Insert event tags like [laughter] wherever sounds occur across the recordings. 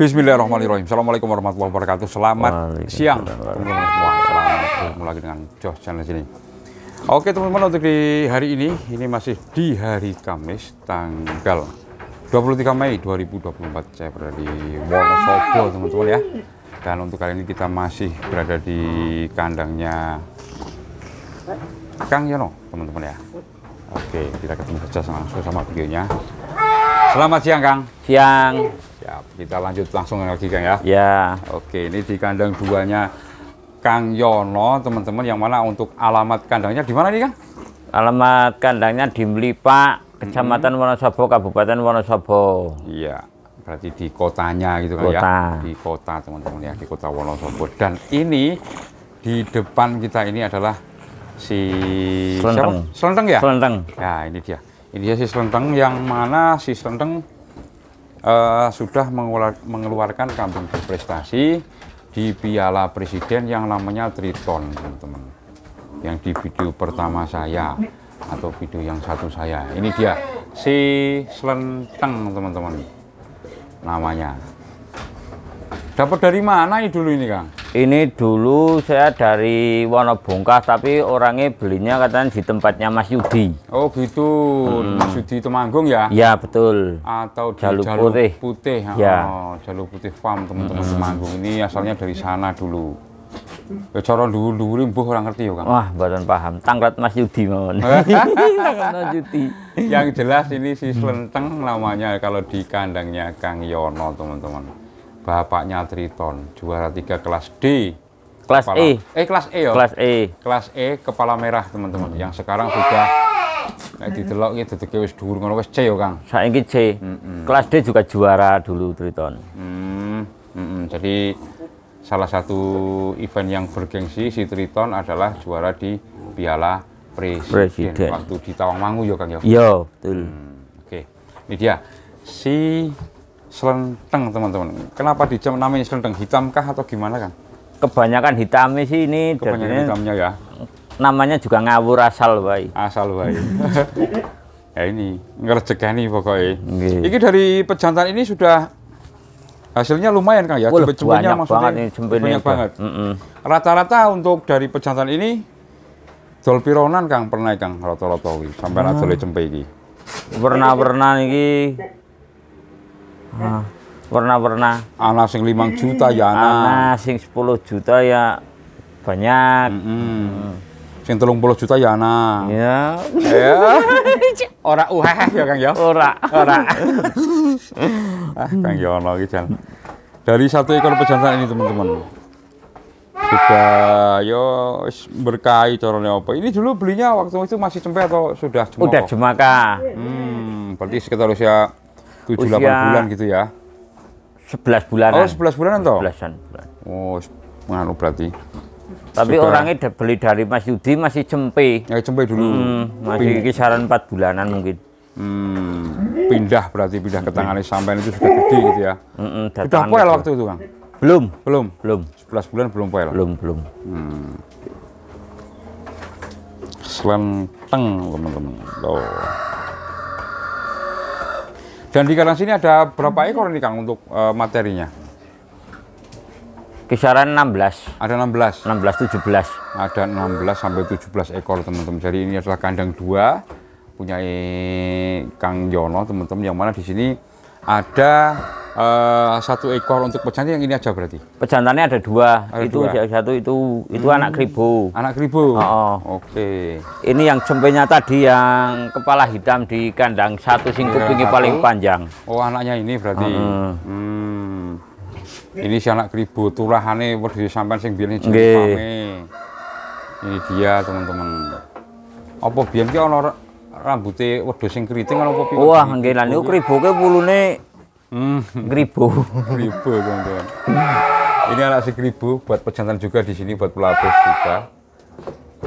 Bismillahirrahmanirrahim. Assalamualaikum warahmatullahi wabarakatuh. Selamat siang teman-teman semua. Selamat bertemu lagi dengan JOH Channel sini. Oke teman-teman untuk di hari ini, ini masih di hari Kamis tanggal 23 Mei 2024. Saya berada di Wonosobo teman-teman ya. Dan untuk kali ini kita masih berada di kandangnya Kang Yono teman-teman ya. Oke kita ketemu saja langsung sama videonya. Selamat siang Kang. Siang. Siap. Kita lanjut langsung lagi Kang ya. Ya. Oke, ini di kandang duanya Kang Yono, teman-teman yang mana untuk alamat kandangnya di mana nih Kang? Alamat kandangnya di Melipa, Kecamatan -hmm. Wonosobo, Kabupaten Wonosobo. Iya. Berarti di kotanya gitu kan kota. ya. Di kota, teman-teman ya, di kota Wonosobo. Dan ini di depan kita ini adalah si Selenteng. Selenteng ya? Selenteng. Ya, ini dia. Ini dia si Selenteng yang mana si Selenteng uh, sudah mengeluarkan kambing berprestasi di Piala Presiden yang namanya Triton, teman-teman. Yang di video pertama saya atau video yang satu saya. Ini dia si Selenteng, teman-teman. Namanya. Dapat dari mana ini dulu ini, Kang? ini dulu saya dari Wonobongkah tapi orangnya belinya katanya di tempatnya Mas Yudi oh gitu hmm. Mas Yudi Temanggung ya ya betul atau di Jalur, Jalur Putih Putih ya oh, Jalur Putih Farm teman-teman hmm. Temanggung ini asalnya dari sana dulu ya cara dulu-dulu buh orang ngerti ya Kang wah badan paham tangkrat Mas Yudi mohon [laughs] Mas Yudi yang jelas ini si Slenteng namanya kalau di kandangnya Kang Yono teman-teman bapaknya Triton, juara tiga kelas D. Kelas kepala, E. Eh kelas E yo, oh. Kelas E. Kelas E kepala merah teman-teman yang sekarang sudah di telok ini dedeke wis dulu ngono wis C yo oh, Kang. saya ingin C. Kelas D juga juara dulu Triton. Hmm, hmm, Jadi salah satu event yang bergengsi si Triton adalah juara di Piala Presiden, Presiden. waktu di Tawangmangu yo ya, Kang ya. yo iya, betul. Hmm, Oke. Okay. Ini dia si selenteng teman-teman. Kenapa di jam namanya selenteng? Hitamkah atau gimana kan? Kebanyakan hitam sih ini. Kebanyakan hitamnya ya. Namanya juga ngawur asal bayi. Asal bayi. [laughs] ya ini nih pokoknya. Okay. Ini dari pejantan ini sudah hasilnya lumayan kan ya. Jempenya maksudnya banget ini, banyak banget. Rata-rata mm -mm. untuk dari pejantan ini pironan kang pernah kang rata-rata sampai hmm. rata cempe ini. Pernah-pernah ini Nah, warna-warna. anak sing limang juta ya anak. Anak sing sepuluh juta ya banyak. Mm -hmm. Sing puluh juta ya anak. Ya. Ya. [laughs] Ora uh, ya Kang ya. Ora. Ora. ah, Kang ya ono iki jan. Dari satu ekor pejantan ini teman-teman. Sudah yo ya, berkahi caranya apa? Ini dulu belinya waktu itu masih cempe atau sudah Sudah Udah jemaka. Hmm, berarti sekitar usia 7 usia 8 bulan gitu ya. 11 bulan. Oh, 11 bulanan toh? 11 bulan. Oh, nganu berarti. Tapi Sudah. orangnya beli dari Mas Yudi masih cempe. Ya cempe dulu. Hmm, masih Pindah. kisaran 4 bulanan mungkin. Hmm, pindah berarti pindah ke tangannya sampai itu sudah gede gitu ya. Mm -mm, sudah poel waktu itu, Kang? Belum. Belum. Belum. 11 bulan belum poel. Belum, belum. Hmm. Selenteng, teman-teman. Tuh. Loh. Dan di kandang sini ada berapa ekor nih Kang untuk uh, materinya? Kisaran 16. Ada 16. 16 17. Ada 16 sampai 17 ekor teman-teman. Jadi ini adalah kandang dua punya eh, Kang Yono teman-teman yang mana di sini ada uh, satu ekor untuk pejantan yang ini aja berarti? Pejantannya ada dua. Ada itu dua. satu itu itu hmm. anak kribo. Anak kribo. Oh. Oke. Okay. Ini yang jempenya tadi yang kepala hitam di kandang satu singkup ini paling panjang. Oh, anaknya ini berarti. Hmm. hmm. Ini si anak kribo tulahane berdiri sampai sing biar Ini dia, teman-teman. Apa biar orang orang rambutnya waduh sing keriting kalau apa piye? Wah, nggih kribo ke bulu nih. Hmm. Gribo. Gribo, teman-teman. Ini anak si Gribo buat pejantan juga di sini buat pelapis juga.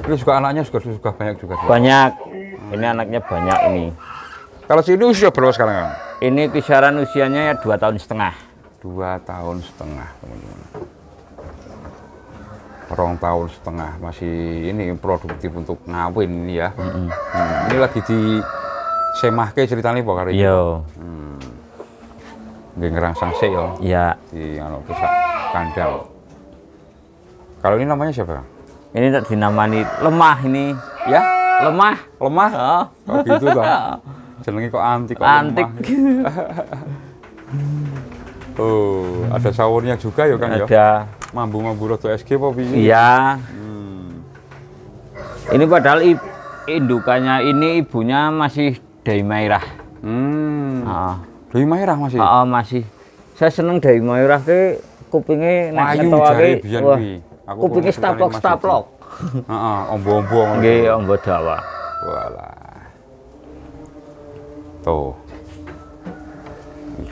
Ini suka anaknya suka suka banyak juga. Banyak. Hmm. Ini anaknya banyak ini. Kalau si ini usia berapa sekarang? Kan? Ini kisaran usianya ya dua tahun setengah. Dua tahun setengah, teman-teman. Rong tahun setengah masih ini produktif untuk ngawin ini ya. Mm -hmm. hmm. Ini lagi di semahke ceritanya Pak Yo. Iya. Hmm nggih ngerasa ya. Iya. Di anu kandang. Kalau ini namanya siapa? Ini tak dinamani lemah ini. Ya? Lemah. Lemah? Ya. Oh. Kok gitu toh? Jenenge kok antik kok antik. Gitu. [laughs] oh, ada sawurnya juga ya kan, ya? Ada. Mambu-mambu roto SG apa ini. Iya. Hmm. Ini padahal indukannya ini ibunya masih daerah. Hmm. Ah. Dewi Mayurah masih? Heeh, ah, ah, masih. Saya seneng Dewi Mayurah ke kupinge nek ketawake. Kupingnya kupinge staplok-staplok. Heeh, ah, ombo-ombo ngono. ombo dawa. Walah. Tuh.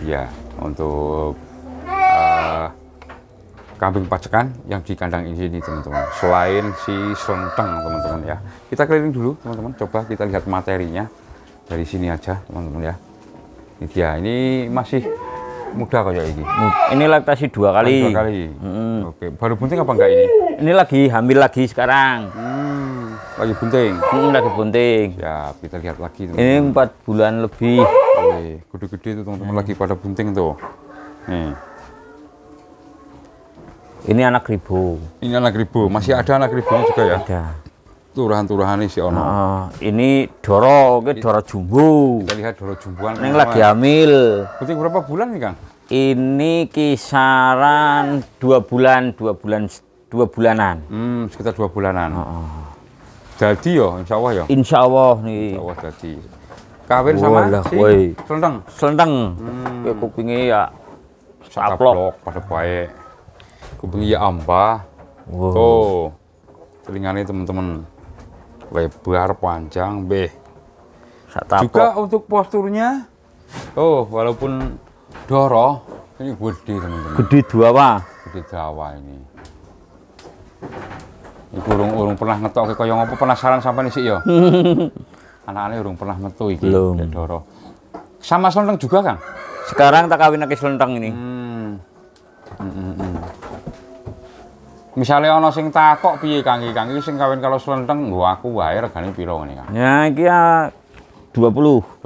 Iya, untuk uh, kambing pacekan yang di kandang ini nih teman-teman selain si selenteng teman-teman ya kita keliling dulu teman-teman coba kita lihat materinya dari sini aja teman-teman ya dia ya, ini masih muda kayak ini. Ini laktasi dua kali. Dua kali. Hmm. Oke. Baru bunting apa enggak ini? Ini lagi hamil lagi sekarang. Hmm. Lagi bunting. Hmm, lagi bunting. Ya, kita lihat lagi. Teman -teman. Ini empat bulan lebih. Gede-gede itu teman-teman hmm. lagi pada bunting tuh. Nih. Ini anak ribu. Ini anak ribu. Masih ada anak ribunya juga ya? Ada turahan ini sih ono. Nah, ini doro, ke doro jumbo. Kita lihat doro jumboan. Ini lagi hamil. Berarti berapa bulan nih, Kang? Ini kisaran dua bulan, dua bulan, dua bulanan. Hmm, sekitar dua bulanan. Oh. Jadi yo, insya Allah yo. Insya Allah nih. Insya Allah jadi. Kawin sama si selendang selendang Hmm. Ya kupingnya ya saplok. pada baik. Kupingnya ya ambah. Wow. Tuh. Telinganya teman-teman lebar panjang beh juga untuk posturnya oh walaupun doro ini gede teman-teman gede dua pak gede dawa ini ini urung urung pernah ngetok ke koyong apa penasaran sampai nih sih yo. Ya? [laughs] Anak-anak urung pernah metu iki. Belum. Doro. Sama selenteng juga kan? Sekarang tak kawin lagi selenteng ini. Hmm. Misalnya ono sing takok piye kangi kangi sing kawin kalau selenteng gua aku wae regane piro ngene kan. Ya iki ya 20. 20.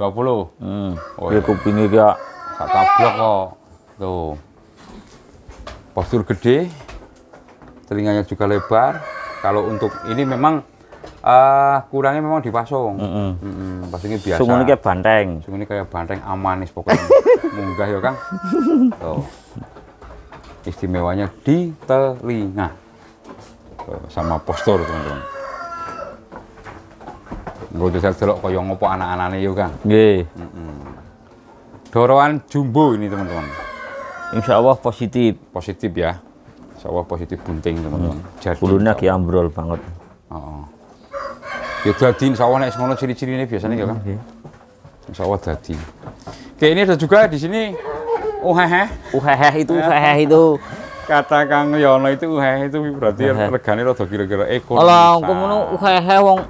Hmm. Oh. Ya kupinge ki ya sak tablok kok. Tuh. Postur gede. Telinganya juga lebar. Kalau untuk ini memang uh, kurangnya memang dipasung. Mm -hmm. Mm -hmm. ini hmm, biasa. ini kayak banteng. Sungguh ini kayak banteng amanis pokoknya. [laughs] Munggah ya, Kang. Tuh. Istimewanya di telinga sama postur teman-teman Nggo delok yang ngopo anak anak ini Kang. Nggih. Mm Dorongan jumbo ini, teman-teman. Insya Allah positif. Positif ya. Insya Allah positif bunting, teman-teman. Hmm. Jadi kulunnya ki ambrol banget. Oh. Ya dadi insya Allah naik ngono ciri ciri ini biasanya hmm. ya, kan? Insya Allah dadi. Oke, ini ada juga di sini uhehe. Oh, uhehe oh, itu, uhehe itu. Kata Kang Yono itu uhehe itu berarti regane rada kira-kira ekor. Kalau engko ngono uhehe wong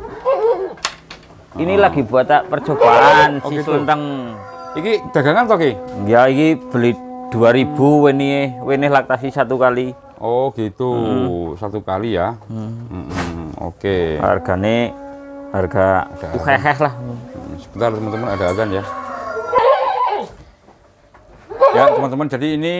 Ini oh. lagi buat percobaan oh, si gitu. Sunteng. Iki dagangan toh Ki? Ya iki beli 2000 wene wene laktasi satu kali. Oh gitu, hmm. satu kali ya. Hmm. Hmm, Oke. Okay. Hargane harga uhehe lah. Hmm, sebentar teman-teman ada azan ya. Ya, teman-teman, jadi ini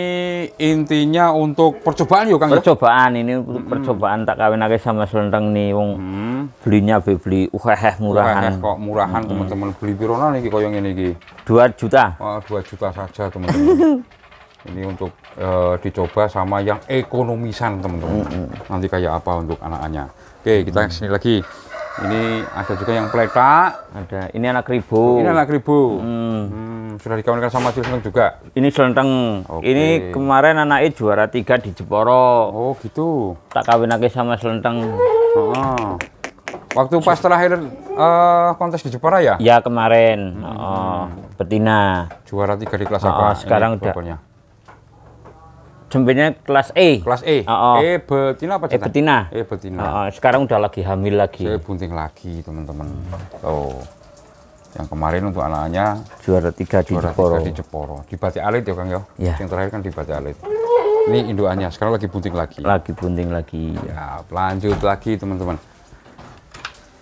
intinya untuk percobaan yuk, Kang. Ya? Percobaan ini untuk hmm. percobaan tak kawin lagi sama selendang nih wong. Hmm. Belinya beli beli uheh murahan. Uheh kok murahan, hmm. teman-teman. Beli pirona nih yang ini iki? Dua juta. Oh, juta saja, teman-teman. [laughs] ini untuk e, dicoba sama yang ekonomisan, teman-teman. Hmm, hmm. Nanti kayak apa untuk anak-anaknya. Oke, kita hmm. sini lagi. Ini ada juga yang pleta, Ada. Ini anak ribu. Ini anak ribu. Hmm. Hmm, sudah dikawinkan sama Cilenteng juga. Ini Cilenteng. Okay. Ini kemarin anak anaknya juara tiga di Jeporo. Oh gitu. Tak kawin lagi sama Cilenteng. Oh. Waktu pas terakhir uh, kontes di Jepara ya? Ya kemarin. Hmm. Oh, betina. Juara tiga di kelas oh, apa? Sekarang udah. Bapanya jembenya kelas E. Kelas E. Oh, oh. E betina apa cinta? E betina. E betina. Oh, oh. Sekarang udah lagi hamil lagi. Saya bunting lagi, teman-teman. Oh. Yang kemarin untuk anaknya juara tiga di juara Jeporo. di Jeporo. Di Batik Alit ya, Kang ya. Yeah. Yang terakhir kan di Batik Alit. Ini induannya sekarang lagi bunting lagi. Lagi bunting lagi. Ya, lanjut lagi, teman-teman.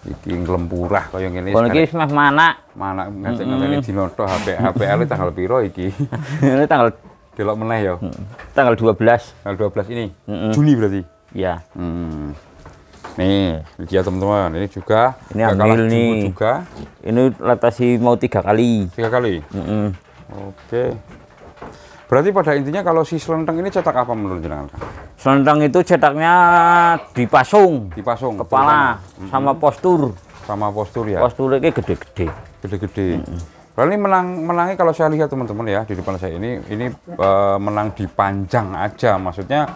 Iki nglempurah kaya ngene. Kono iki wis Mana manak. Manak nganti ngene dinoto HP HP Alit tanggal piro iki? [laughs] Ini tanggal Delok meneh ya. Hmm. Tanggal 12. Tanggal 12 ini. Hmm. Juni berarti. Iya. Hmm. Nih, ini dia teman-teman. Ini juga ini ambil nih. juga. Ini latasi mau tiga kali. Tiga kali. Hmm. Oke. Berarti pada intinya kalau si selendang ini cetak apa menurut jenengan? Selendang itu cetaknya dipasung. Dipasung. Kepala mm -hmm. sama postur. Sama postur ya. Posturnya gede-gede. Gede-gede. Mm -hmm. Lalu ini menang menangnya kalau saya lihat teman-teman ya di depan saya ini ini uh, menang di panjang aja maksudnya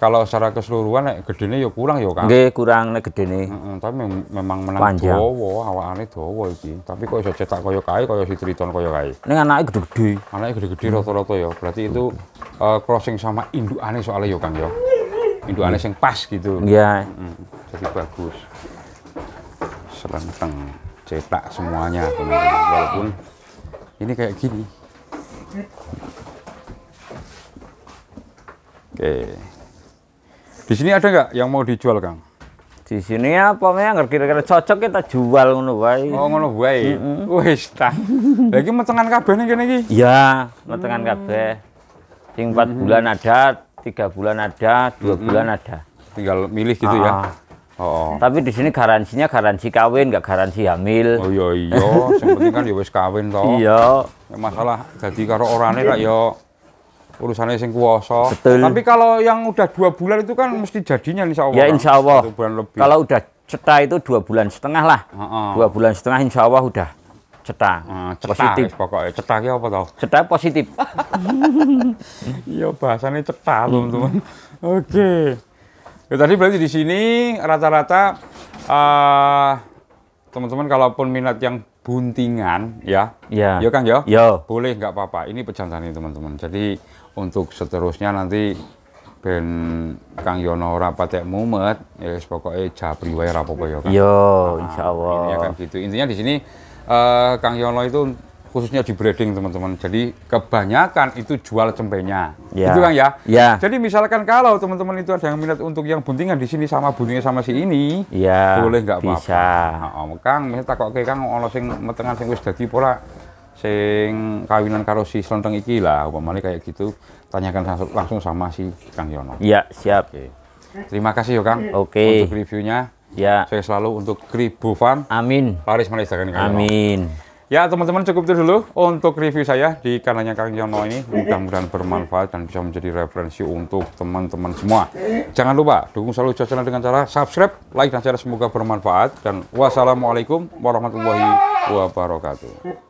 kalau secara keseluruhan nek gedene ya kurang ya kan. Nggih, kurang nek gedene. -hmm, tapi memang menang Panjang. dawa, awakane dowo iki. Tapi kok iso cetak kaya kae kaya si Triton kaya kae. Ning anake gede-gede. Anake gede-gede hmm. rata-rata ya. Berarti itu uh, crossing sama induk aneh soalnya ya Kang ya. aneh yang pas gitu. Iya. Yeah. Hmm. Jadi bagus. Selenteng cetak semuanya teman-teman walaupun ini kayak gini oke di sini ada nggak yang mau dijual kang di sini apa? pokoknya kira-kira cocok kita jual ngono wae oh ngono wae mm -hmm. wis ta lagi metengan kabeh nih kene iki iya metengan hmm. kabeh sing mm-hmm. bulan ada tiga bulan ada dua mm-hmm. bulan ada tinggal milih gitu ya ah. Oh, oh. Tapi di sini garansinya garansi kawin, nggak garansi hamil. Oh iya iya, [laughs] yang penting kan ya wis kawin toh. Iya. Ya, masalah jadi karo orangnya lah ya urusannya sing kuasa. Betul. Tapi kalau yang udah dua bulan itu kan mesti jadinya insya Allah. Ya kan? insya Allah. bulan lebih. Kalau udah cetak itu dua bulan setengah lah. Uh Dua bulan setengah insya Allah udah cetak. Uh, ah, positif. Pokoknya cetak ya apa tau? Cetak positif. [laughs] Iya bahasannya cetak teman-teman. [laughs] Oke. Okay. Ya tadi berarti di sini rata-rata uh, teman-teman kalaupun minat yang buntingan ya. ya. Iya. Yo Kang yo. Ya? Yo. Boleh nggak apa-apa. Ini pejantan ini teman-teman. Jadi untuk seterusnya nanti ben Kang Yono rapat ya mumet ya yes, pokoknya jabri wae rapopo apa-apa ya Kang. Yo, nah, insyaallah. Ini akan ya, gitu. Intinya di sini uh, Kang Yono itu khususnya di breeding teman-teman. Jadi kebanyakan itu jual cempenya. Yeah. Itu kan ya. Gitu, yeah. Ya. Jadi misalkan kalau teman-teman itu ada yang minat untuk yang buntingan di sini sama buntingnya sama si ini, ya, boleh nggak apa-apa. Bisa. Nah, Kang, misalnya tak kayak Kang ono sing metengan sing wis dadi pola sing kawinan karo si slonteng iki lah umpamane kayak gitu tanyakan langsung, langsung sama si Kang Yono. Iya, siap. Oke. Terima kasih yo ya, Kang Oke. Okay. untuk reviewnya. Ya. Saya selalu untuk Kribu Farm. Amin. Malaysia kan Kang Yono. Amin. Ya teman-teman cukup itu dulu untuk review saya di kanalnya Kang Jono ini mudah-mudahan bermanfaat dan bisa menjadi referensi untuk teman-teman semua. Jangan lupa dukung selalu channel dengan cara subscribe, like dan share semoga bermanfaat dan wassalamualaikum warahmatullahi wabarakatuh.